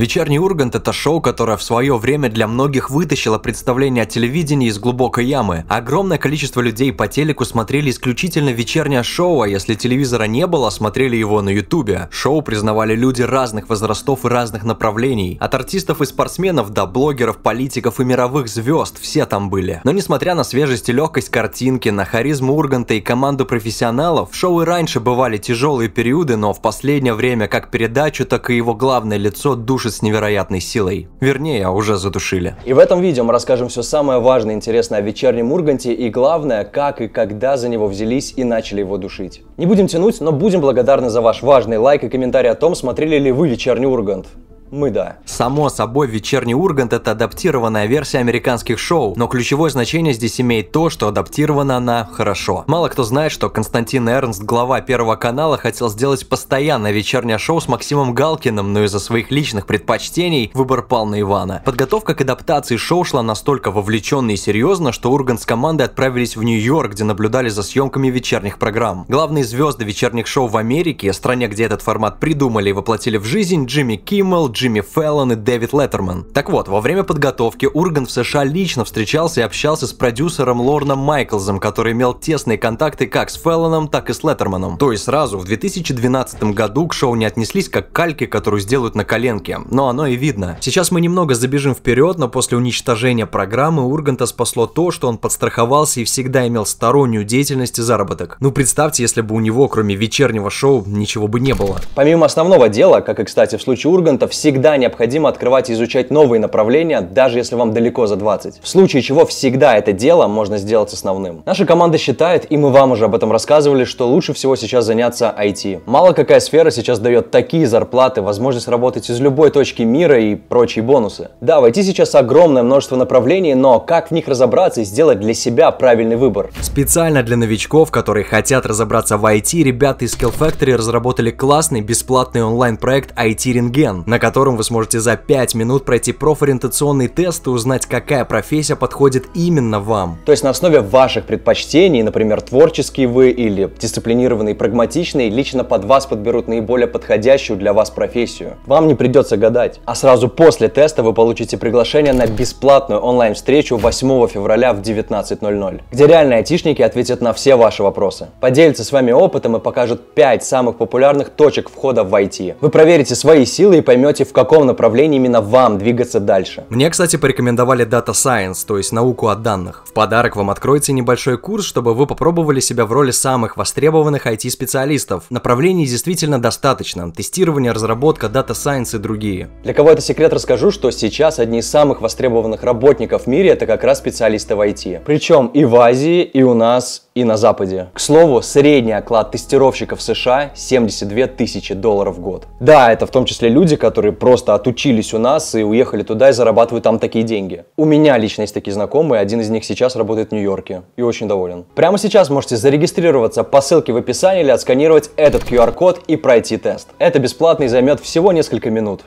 «Вечерний Ургант» – это шоу, которое в свое время для многих вытащило представление о телевидении из глубокой ямы. Огромное количество людей по телеку смотрели исключительно вечернее шоу, а если телевизора не было, смотрели его на ютубе. Шоу признавали люди разных возрастов и разных направлений. От артистов и спортсменов до блогеров, политиков и мировых звезд все там были. Но несмотря на свежесть и легкость картинки, на харизму Урганта и команду профессионалов, в шоу и раньше бывали тяжелые периоды, но в последнее время как передачу, так и его главное лицо души задушит с невероятной силой. Вернее, а уже задушили. И в этом видео мы расскажем все самое важное и интересное о вечернем Урганте и главное, как и когда за него взялись и начали его душить. Не будем тянуть, но будем благодарны за ваш важный лайк и комментарий о том, смотрели ли вы вечерний Ургант мы да. Само собой, «Вечерний Ургант» — это адаптированная версия американских шоу, но ключевое значение здесь имеет то, что адаптирована она хорошо. Мало кто знает, что Константин Эрнст, глава Первого канала, хотел сделать постоянное вечернее шоу с Максимом Галкиным, но из-за своих личных предпочтений выбор пал на Ивана. Подготовка к адаптации шоу шла настолько вовлеченно и серьезно, что Ургант с командой отправились в Нью-Йорк, где наблюдали за съемками вечерних программ. Главные звезды вечерних шоу в Америке, стране, где этот формат придумали и воплотили в жизнь, Джимми Киммел, Джимми Феллон и Дэвид Леттерман. Так вот, во время подготовки Ургант в США лично встречался и общался с продюсером Лорном Майклзом, который имел тесные контакты как с Феллоном, так и с Леттерманом. То есть сразу в 2012 году к шоу не отнеслись как кальки, кальке, которую сделают на коленке, но оно и видно. Сейчас мы немного забежим вперед, но после уничтожения программы Урганта спасло то, что он подстраховался и всегда имел стороннюю деятельность и заработок. Ну представьте, если бы у него, кроме вечернего шоу, ничего бы не было. Помимо основного дела, как и, кстати, в случае Урганта, все всегда необходимо открывать и изучать новые направления, даже если вам далеко за 20. В случае чего всегда это дело можно сделать основным. Наша команда считает, и мы вам уже об этом рассказывали, что лучше всего сейчас заняться IT. Мало какая сфера сейчас дает такие зарплаты, возможность работать из любой точки мира и прочие бонусы. Да, в IT сейчас огромное множество направлений, но как в них разобраться и сделать для себя правильный выбор? Специально для новичков, которые хотят разобраться в IT, ребята из Skill Factory разработали классный бесплатный онлайн-проект IT Рентген, на котором котором вы сможете за 5 минут пройти профориентационный тест и узнать, какая профессия подходит именно вам. То есть на основе ваших предпочтений, например, творческий вы или дисциплинированный, прагматичный, лично под вас подберут наиболее подходящую для вас профессию. Вам не придется гадать. А сразу после теста вы получите приглашение на бесплатную онлайн-встречу 8 февраля в 19.00, где реальные айтишники ответят на все ваши вопросы, поделятся с вами опытом и покажут 5 самых популярных точек входа в IT. Вы проверите свои силы и поймете, в каком направлении именно вам двигаться дальше. Мне, кстати, порекомендовали Data Science, то есть науку о данных. В подарок вам откроется небольшой курс, чтобы вы попробовали себя в роли самых востребованных IT-специалистов. Направлений действительно достаточно. Тестирование, разработка, Data Science и другие. Для кого это секрет, расскажу, что сейчас одни из самых востребованных работников в мире это как раз специалисты в IT. Причем и в Азии, и у нас, и на Западе. К слову, средний оклад тестировщиков США 72 тысячи долларов в год. Да, это в том числе люди, которые просто отучились у нас и уехали туда и зарабатывают там такие деньги. У меня лично есть такие знакомые, один из них сейчас работает в Нью-Йорке и очень доволен. Прямо сейчас можете зарегистрироваться по ссылке в описании или отсканировать этот QR-код и пройти тест. Это бесплатно и займет всего несколько минут.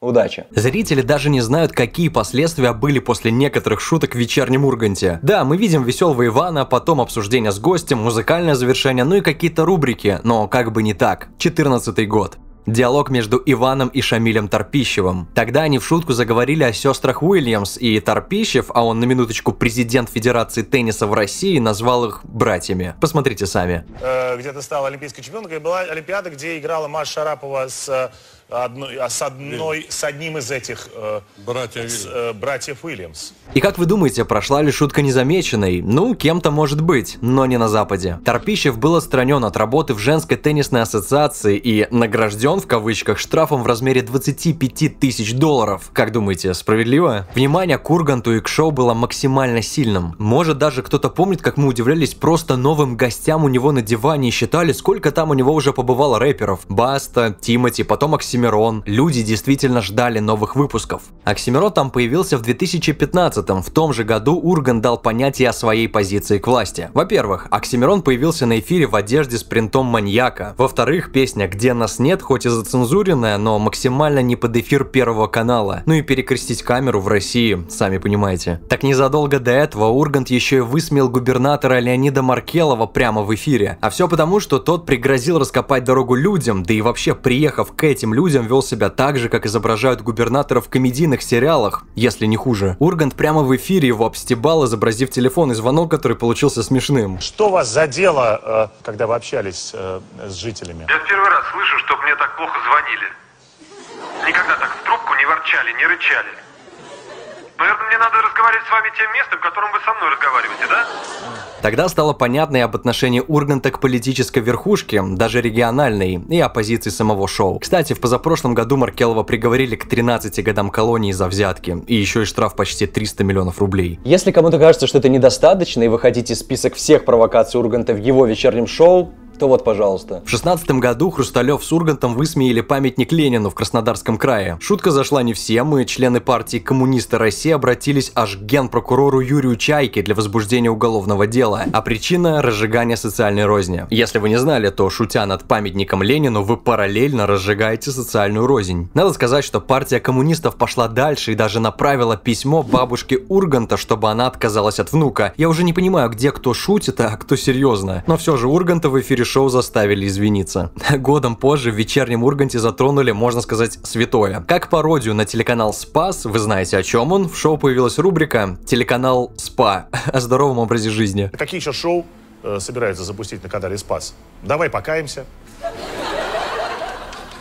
Удачи. Зрители даже не знают, какие последствия были после некоторых шуток в вечернем Урганте. Да, мы видим веселого Ивана, потом обсуждение с гостем, музыкальное завершение, ну и какие-то рубрики, но как бы не так. 14 год. Диалог между Иваном и Шамилем Торпищевым. Тогда они в шутку заговорили о сестрах Уильямс, и Торпищев, а он на минуточку президент Федерации тенниса в России, назвал их братьями. Посмотрите сами. Э, где то стала олимпийской чемпионкой, была Олимпиада, где играла Маша Шарапова с э, одной, а с, одной, с одним из этих э, Братья с, э, братьев Уильямс. И как вы думаете, прошла ли шутка незамеченной? Ну, кем-то может быть, но не на Западе. Торпищев был отстранен от работы в женской теннисной ассоциации и награжден в кавычках штрафом в размере 25 тысяч долларов. Как думаете, справедливо? Внимание к Урганту и к шоу было максимально сильным. Может даже кто-то помнит, как мы удивлялись просто новым гостям у него на диване и считали, сколько там у него уже побывало рэперов. Баста, Тимати, потом Максим Оксимирон. Люди действительно ждали новых выпусков. Оксимирон там появился в 2015 В том же году Урган дал понятие о своей позиции к власти. Во-первых, Оксимирон появился на эфире в одежде с принтом маньяка. Во-вторых, песня «Где нас нет», хоть и зацензуренная, но максимально не под эфир Первого канала. Ну и перекрестить камеру в России, сами понимаете. Так незадолго до этого Ургант еще и высмеял губернатора Леонида Маркелова прямо в эфире. А все потому, что тот пригрозил раскопать дорогу людям, да и вообще приехав к этим людям, людям вел себя так же, как изображают губернатора в комедийных сериалах, если не хуже. Ургант прямо в эфире его обстебал, изобразив телефон и звонок, который получился смешным. Что вас задело, э, когда вы общались э, с жителями? Я в первый раз слышу, что мне так плохо звонили. Никогда так в трубку не ворчали, не рычали. Наверное, мне надо разговаривать с вами тем местом, которым вы со мной разговариваете, да? Тогда стало понятно и об отношении Урганта к политической верхушке, даже региональной, и о позиции самого шоу. Кстати, в позапрошлом году Маркелова приговорили к 13 годам колонии за взятки, и еще и штраф почти 300 миллионов рублей. Если кому-то кажется, что это недостаточно, и вы хотите список всех провокаций Урганта в его вечернем шоу, то вот, пожалуйста. В шестнадцатом году Хрусталев с Ургантом высмеяли памятник Ленину в Краснодарском крае. Шутка зашла не всем, и члены партии «Коммунисты России» обратились аж к генпрокурору Юрию Чайке для возбуждения уголовного дела. А причина – разжигание социальной розни. Если вы не знали, то, шутя над памятником Ленину, вы параллельно разжигаете социальную рознь. Надо сказать, что партия коммунистов пошла дальше и даже направила письмо бабушке Урганта, чтобы она отказалась от внука. Я уже не понимаю, где кто шутит, а кто серьезно. Но все же Урганта в эфире шоу заставили извиниться. Годом позже в вечернем Урганте затронули, можно сказать, святое. Как пародию на телеканал «Спас», вы знаете о чем он, в шоу появилась рубрика «Телеканал СПА» о здоровом образе жизни. Какие еще шоу э, собираются запустить на канале «Спас»? Давай покаемся.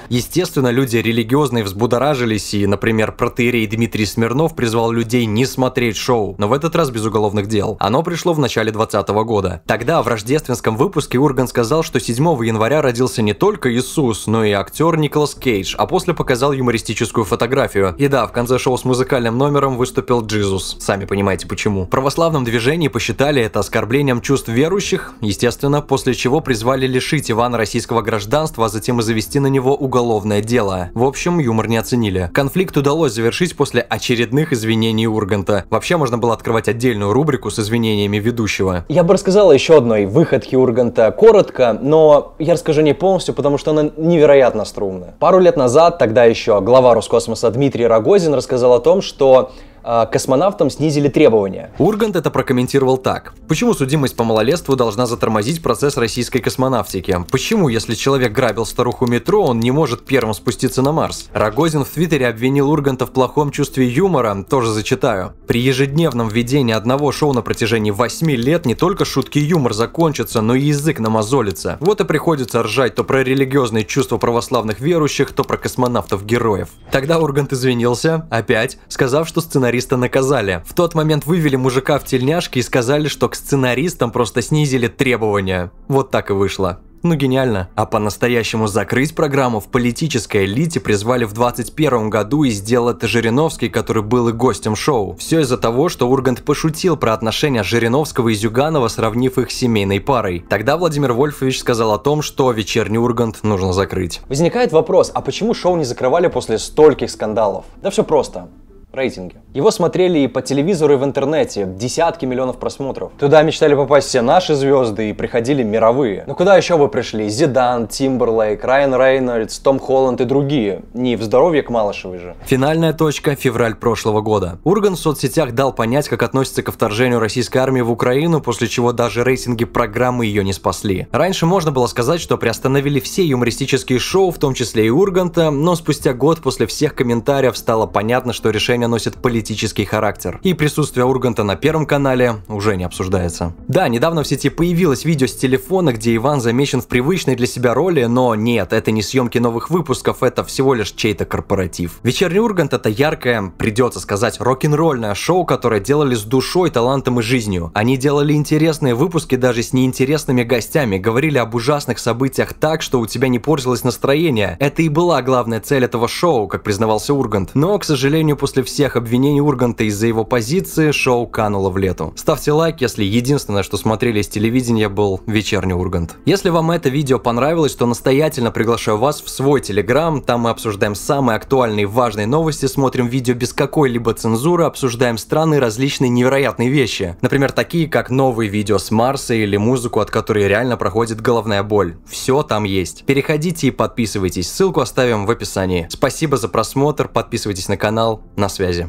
Естественно, люди религиозные взбудоражились, и, например, протеерей Дмитрий Смирнов призвал людей не смотреть шоу, но в этот раз без уголовных дел. Оно пришло в начале 2020 года. Тогда, в рождественском выпуске, Урган сказал, что 7 января родился не только Иисус, но и актер Николас Кейдж, а после показал юмористическую фотографию. И да, в конце шоу с музыкальным номером выступил Джизус. Сами понимаете почему. В православном движении посчитали это оскорблением чувств верующих, естественно, после чего призвали лишить Ивана российского гражданства, а затем и завести на него уголовное уголовное дело. В общем, юмор не оценили. Конфликт удалось завершить после очередных извинений Урганта. Вообще можно было открывать отдельную рубрику с извинениями ведущего. Я бы рассказал еще одной выходке Урганта коротко, но я расскажу не полностью, потому что она невероятно струмная. Пару лет назад, тогда еще глава Роскосмоса Дмитрий Рогозин рассказал о том, что а, космонавтам снизили требования. Ургант это прокомментировал так. Почему судимость по малолетству должна затормозить процесс российской космонавтики? Почему, если человек грабил старуху метро, он не может первым спуститься на Марс? Рогозин в Твиттере обвинил Урганта в плохом чувстве юмора, тоже зачитаю. При ежедневном введении одного шоу на протяжении 8 лет не только шутки и юмор закончатся, но и язык намазолится. Вот и приходится ржать то про религиозные чувства православных верующих, то про космонавтов-героев. Тогда Ургант извинился, опять, сказав, что сценарий сценариста наказали. В тот момент вывели мужика в тельняшке и сказали, что к сценаристам просто снизили требования. Вот так и вышло. Ну гениально. А по-настоящему закрыть программу в политической элите призвали в 2021 году и сделал это Жириновский, который был и гостем шоу. Все из-за того, что Ургант пошутил про отношения Жириновского и Зюганова, сравнив их с семейной парой. Тогда Владимир Вольфович сказал о том, что вечерний Ургант нужно закрыть. Возникает вопрос, а почему шоу не закрывали после стольких скандалов? Да все просто рейтинге. Его смотрели и по телевизору, и в интернете, десятки миллионов просмотров. Туда мечтали попасть все наши звезды и приходили мировые. Но ну куда еще бы пришли? Зидан, Тимберлейк, Райан Рейнольдс, Том Холланд и другие. Не в здоровье к Малышевой же. Финальная точка – февраль прошлого года. Урган в соцсетях дал понять, как относится к вторжению российской армии в Украину, после чего даже рейтинги программы ее не спасли. Раньше можно было сказать, что приостановили все юмористические шоу, в том числе и Урганта, но спустя год после всех комментариев стало понятно, что решение решения носит политический характер. И присутствие Урганта на Первом канале уже не обсуждается. Да, недавно в сети появилось видео с телефона, где Иван замечен в привычной для себя роли, но нет, это не съемки новых выпусков, это всего лишь чей-то корпоратив. Вечерний Ургант это яркое, придется сказать, рок-н-ролльное шоу, которое делали с душой, талантом и жизнью. Они делали интересные выпуски даже с неинтересными гостями, говорили об ужасных событиях так, что у тебя не портилось настроение. Это и была главная цель этого шоу, как признавался Ургант. Но, к сожалению, после всех обвинений Урганта из-за его позиции, шоу кануло в лету. Ставьте лайк, если единственное, что смотрели с телевидения, был «Вечерний Ургант». Если вам это видео понравилось, то настоятельно приглашаю вас в свой телеграм, там мы обсуждаем самые актуальные и важные новости, смотрим видео без какой-либо цензуры, обсуждаем странные различные невероятные вещи. Например, такие как новые видео с Марса или музыку, от которой реально проходит головная боль. Все там есть. Переходите и подписывайтесь, ссылку оставим в описании. Спасибо за просмотр, подписывайтесь на канал, на связи связи.